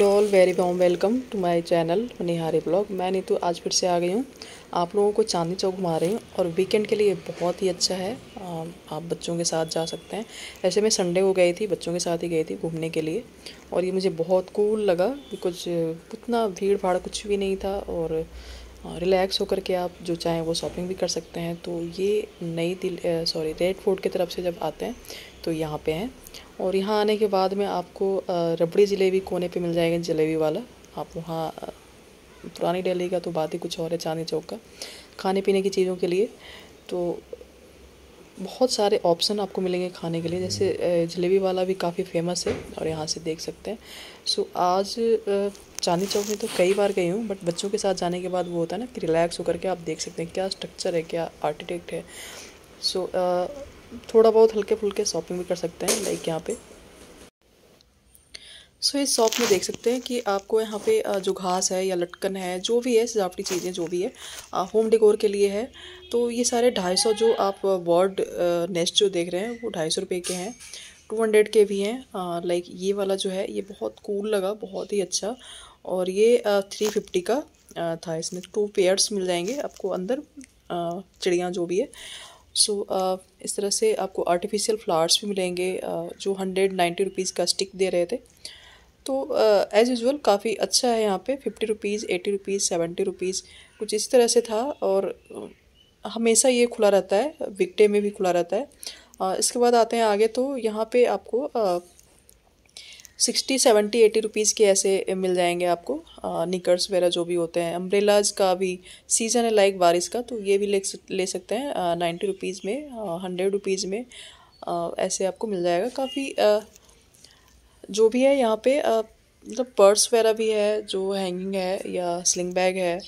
Hello all very warm welcome to my channel Nihari blog मैं नीतू आज फिर से आ गई हूँ आप लोगों को चांदनी चौक घुमा रही हूँ और वीकेंड के लिए बहुत ही अच्छा है आप बच्चों के साथ जा सकते हैं ऐसे मैं संडे को गई थी बच्चों के साथ ही गई थी घूमने के लिए और ये मुझे बहुत कूल लगा कुछ उतना भीड़ भाड़ कुछ भी नहीं था और रिलैक्स हाँ, होकर के आप जो चाहें वो शॉपिंग भी कर सकते हैं तो ये नई दिल सॉरी रेड फोर्ट की तरफ से जब आते हैं तो यहाँ पे हैं और यहाँ आने के बाद में आपको रबड़ी जलेबी कोने पे मिल जाएगा जलेबी वाला आप वहाँ पुरानी दिल्ली का तो बात ही कुछ और है चाँदी चौक का खाने पीने की चीज़ों के लिए तो बहुत सारे ऑप्शन आपको मिलेंगे खाने के लिए जैसे हम्म। जलेबी वाला भी काफ़ी फेमस है और यहाँ से देख सकते हैं सो आज चांदनी चौक में तो कई बार गई हूँ बट बच्चों के साथ जाने के बाद वो होता है ना कि रिलैक्स होकर के आप देख सकते हैं क्या स्ट्रक्चर है क्या आर्किटेक्ट है सो थोड़ा बहुत हल्के फुल्के शॉपिंग भी कर सकते हैं लाइक यहाँ पर सो इस शॉप में देख सकते हैं कि आपको यहाँ पे जो घास है या लटकन है जो भी है सजावटी चीज़ें जो भी है होम डेकोर के लिए है तो ये सारे ढाई सौ जो आप वर्ड नेस्ट जो देख रहे हैं वो ढाई सौ रुपये के हैं टू हंड्रेड के भी हैं लाइक ये वाला जो है ये बहुत कूल लगा बहुत ही अच्छा और ये थ्री फिफ्टी का था इसमें टू पेयर्स मिल जाएंगे आपको अंदर चिड़िया जो भी है सो so, uh, इस तरह से आपको आर्टिफिशियल फ्लावर्स भी मिलेंगे uh, जो हंड्रेड नाइन्टी रुपीज़ का स्टिक दे रहे थे तो एज़ यूज़ुअल काफ़ी अच्छा है यहाँ पे fifty rupees eighty rupees seventy rupees कुछ इस तरह से था और हमेशा ये खुला रहता है विकडे में भी खुला रहता है आ, इसके बाद आते हैं आगे तो यहाँ पे आपको सिक्सटी सेवेंटी एटी रुपीज़ के ऐसे मिल जाएंगे आपको आ, निकर्स वगैरह जो भी होते हैं अम्ब्रेलाज का भी सीज़न है लाइक बारिश का तो ये भी ले ले सकते हैं नाइन्टी रुपीज़ में हंड्रेड रुपीज़ में आ, ऐसे आपको मिल जाएगा काफ़ी जो भी है यहाँ पे मतलब पर्स वगैरह भी है जो हैंगिंग है या स्लिंग बैग है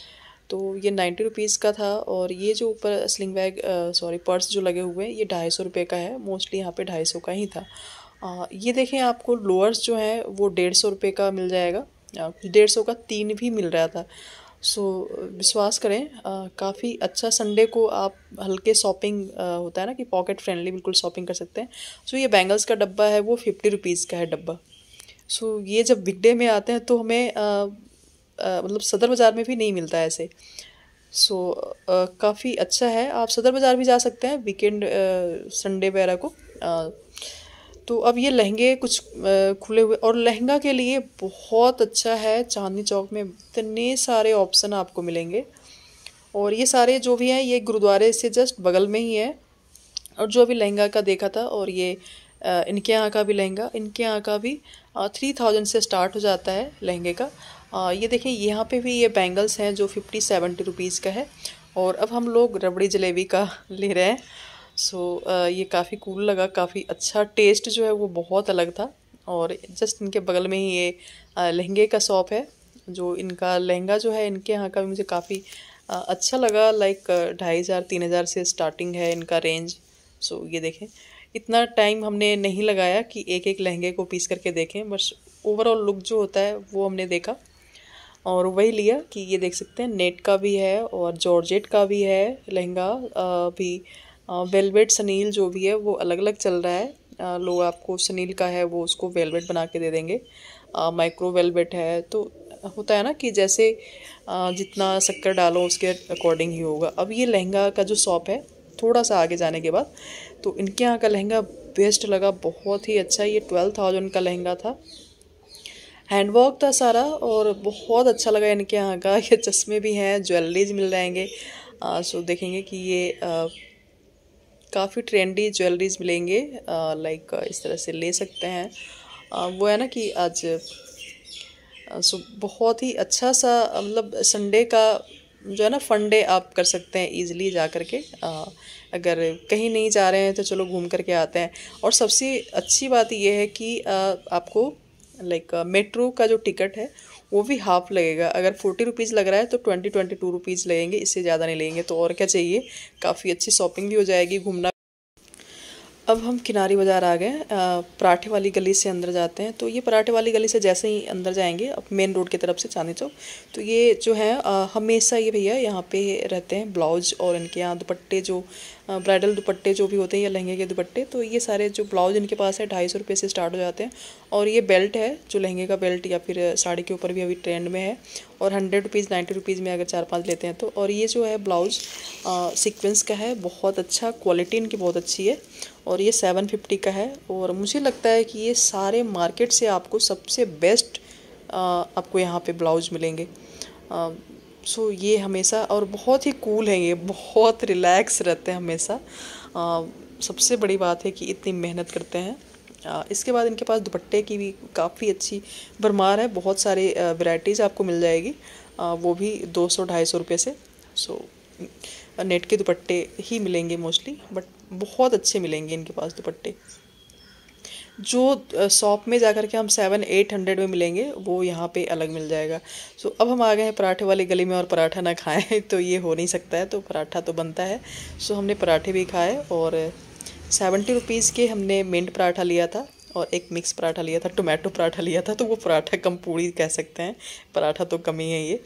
तो ये नाइन्टी रुपीज़ का था और ये जो ऊपर स्लिंग बैग सॉरी पर्स जो लगे हुए हैं ये ढाई सौ रुपये का है मोस्टली यहाँ पे ढाई सौ का ही था आ, ये देखें आपको लोअर्स जो हैं वो डेढ़ सौ रुपये का मिल जाएगा डेढ़ सौ का तीन भी मिल रहा था सो विश्वास करें काफ़ी अच्छा संडे को आप हल्के शॉपिंग होता है ना कि पॉकेट फ्रेंडली बिल्कुल शॉपिंग कर सकते हैं सो ये बैंगल्स का डब्बा है वो फिफ्टी रुपीज़ का है डब्बा सो so, ये जब विकडे में आते हैं तो हमें मतलब सदर बाज़ार में भी नहीं मिलता है ऐसे सो so, काफ़ी अच्छा है आप सदर बाज़ार भी जा सकते हैं वीकेंड संडे वगैरह को आ, तो अब ये लहंगे कुछ आ, खुले हुए और लहंगा के लिए बहुत अच्छा है चांदनी चौक में इतने सारे ऑप्शन आपको मिलेंगे और ये सारे जो भी हैं ये गुरुद्वारे से जस्ट बगल में ही है और जो अभी लहंगा का देखा था और ये इनके यहाँ का भी लहंगा इनके यहाँ का भी थ्री थाउजेंड से स्टार्ट हो जाता है लहंगे का आ, ये देखें यहाँ पे भी ये बैंगल्स हैं जो फिफ्टी सेवेंटी रुपीज़ का है और अब हम लोग रबड़ी जलेबी का ले रहे हैं सो आ, ये काफ़ी कूल लगा काफ़ी अच्छा टेस्ट जो है वो बहुत अलग था और जस्ट इनके बगल में ही ये लहंगे का शॉप है जो इनका लहंगा जो है इनके यहाँ का भी मुझे काफ़ी अच्छा लगा लाइक ढाई हज़ार तीन हज़ार से स्टार्टिंग है इनका रेंज सो ये देखें इतना टाइम हमने नहीं लगाया कि एक एक लहंगे को पीस करके देखें बस ओवरऑल लुक जो होता है वो हमने देखा और वही लिया कि ये देख सकते हैं नेट का भी है और जॉर्जेट का भी है लहंगा भी वेलवेट सनील जो भी है वो अलग अलग चल रहा है लोग आपको सनील का है वो उसको वेलवेट बना के दे देंगे माइक्रो वेलवेट है तो होता है ना कि जैसे जितना शक्कर डालो उसके अकॉर्डिंग ही होगा अब ये लहंगा का जो शॉप है थोड़ा सा आगे जाने के बाद तो इनके यहाँ का लहंगा बेस्ट लगा बहुत ही अच्छा ये ट्वेल्व थाउजेंड का लहंगा था हैंडवर्क था सारा और बहुत अच्छा लगा इनके यहाँ का ये चश्मे भी हैं ज्वेलरीज मिल जाएंगे सो देखेंगे कि ये काफ़ी ट्रेंडी ज्वेलरीज मिलेंगे लाइक इस तरह से ले सकते हैं आ, वो है ना कि आज सो बहुत ही अच्छा सा मतलब संडे का जो है ना फंडे आप कर सकते हैं ईजिली जा कर के आ, अगर कहीं नहीं जा रहे हैं तो चलो घूम करके आते हैं और सबसे अच्छी बात यह है कि आ, आपको लाइक मेट्रो का जो टिकट है वो भी हाफ लगेगा अगर फोर्टी रुपीज़ लग रहा है तो ट्वेंटी ट्वेंटी टू रुपीज़ लगेंगे इससे ज़्यादा नहीं लगेंगे तो और क्या चाहिए काफ़ी अच्छी शॉपिंग भी हो जाएगी घूमना अब हम किनारी बाज़ार आ गए पराठे वाली गली से अंदर जाते हैं तो ये पराठे वाली गली से जैसे ही अंदर जाएंगे अब मेन रोड की तरफ से चांदनी चौक तो ये जो है हमेशा ये भैया यहाँ पे रहते हैं ब्लाउज और इनके यहाँ दुपट्टे जो ब्राइडल दुपट्टे जो भी होते हैं या लहंगे के दुपट्टे तो ये सारे जो ब्लाउज इनके पास है ढाई सौ रुपये से स्टार्ट हो जाते हैं और ये बेल्ट है जो लहंगे का बेल्ट या फिर साड़ी के ऊपर भी अभी ट्रेंड में है और हंड्रेड रुपीज़ नाइन्टी रुपीज़ में अगर चार पाँच लेते हैं तो और ये जो है ब्लाउज सीक्वेंस का है बहुत अच्छा क्वालिटी इनकी बहुत अच्छी है और ये सेवन फिफ्टी का है और मुझे लगता है कि ये सारे मार्केट से आपको सबसे बेस्ट आपको यहाँ पे ब्लाउज मिलेंगे सो so, ये हमेशा और बहुत ही कूल हैं ये बहुत रिलैक्स रहते हैं हमेशा आ, सबसे बड़ी बात है कि इतनी मेहनत करते हैं आ, इसके बाद इनके पास दुपट्टे की भी काफ़ी अच्छी भरमार है बहुत सारी वैरायटीज़ आपको मिल जाएगी आ, वो भी दो सौ ढाई सौ रुपये से सो नेट के दुपट्टे ही मिलेंगे मोस्टली बट बहुत अच्छे मिलेंगे इनके पास दुपट्टे जो शॉप में जाकर के हम सेवन एट हंड्रेड में मिलेंगे वो यहाँ पे अलग मिल जाएगा सो अब हम आ गए हैं पराठे वाली गली में और पराठा ना खाएं तो ये हो नहीं सकता है तो पराठा तो बनता है सो हमने पराठे भी खाए और सेवेंटी रुपीज़ के हमने मिंट पराठा लिया था और एक मिक्स पराठा लिया था टोमेटो पराठा लिया था तो वो पराठा कम पूड़ी कह सकते हैं पराठा तो कम ही है ये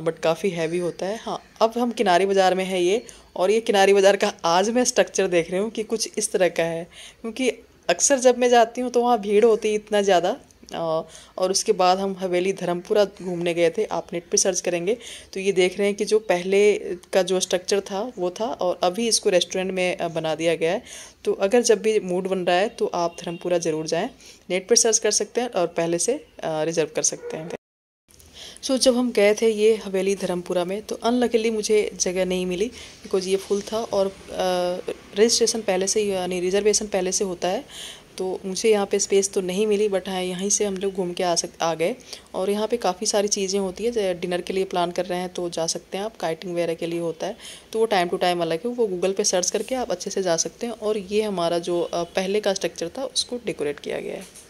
बट काफ़ी हैवी होता है हाँ अब हम किनारी बाज़ार में है ये और ये किनारी बाज़ार का आज मैं स्ट्रक्चर देख रही हूँ कि कुछ इस तरह का है क्योंकि अक्सर जब मैं जाती हूँ तो वहाँ भीड़ होती है इतना ज़्यादा और उसके बाद हम हवेली धर्मपुरा घूमने गए थे आप नेट पे सर्च करेंगे तो ये देख रहे हैं कि जो पहले का जो स्ट्रक्चर था वो था और अभी इसको रेस्टोरेंट में बना दिया गया है तो अगर जब भी मूड बन रहा है तो आप धर्मपुरा ज़रूर जाएँ नेट पर सर्च कर सकते हैं और पहले से रिज़र्व कर सकते हैं सो जब हम गए थे ये हवेली धर्मपुरा में तो अनलकीली मुझे जगह नहीं मिली बिकॉज ये फुल था और रजिस्ट्रेशन पहले से यानी रिजर्वेशन पहले से होता है तो मुझे यहाँ पे स्पेस तो नहीं मिली बट हाँ यहीं से हम लोग घूम के आ सक आ गए और यहाँ पे काफ़ी सारी चीज़ें होती है डिनर के लिए प्लान कर रहे हैं तो जा सकते हैं आप काइटिंग वगैरह के लिए होता है तो वो टाइम टू टाइम अलग है वो गूगल पे सर्च करके आप अच्छे से जा सकते हैं और ये हमारा जो पहले का स्ट्रक्चर था उसको डेकोरेट किया गया है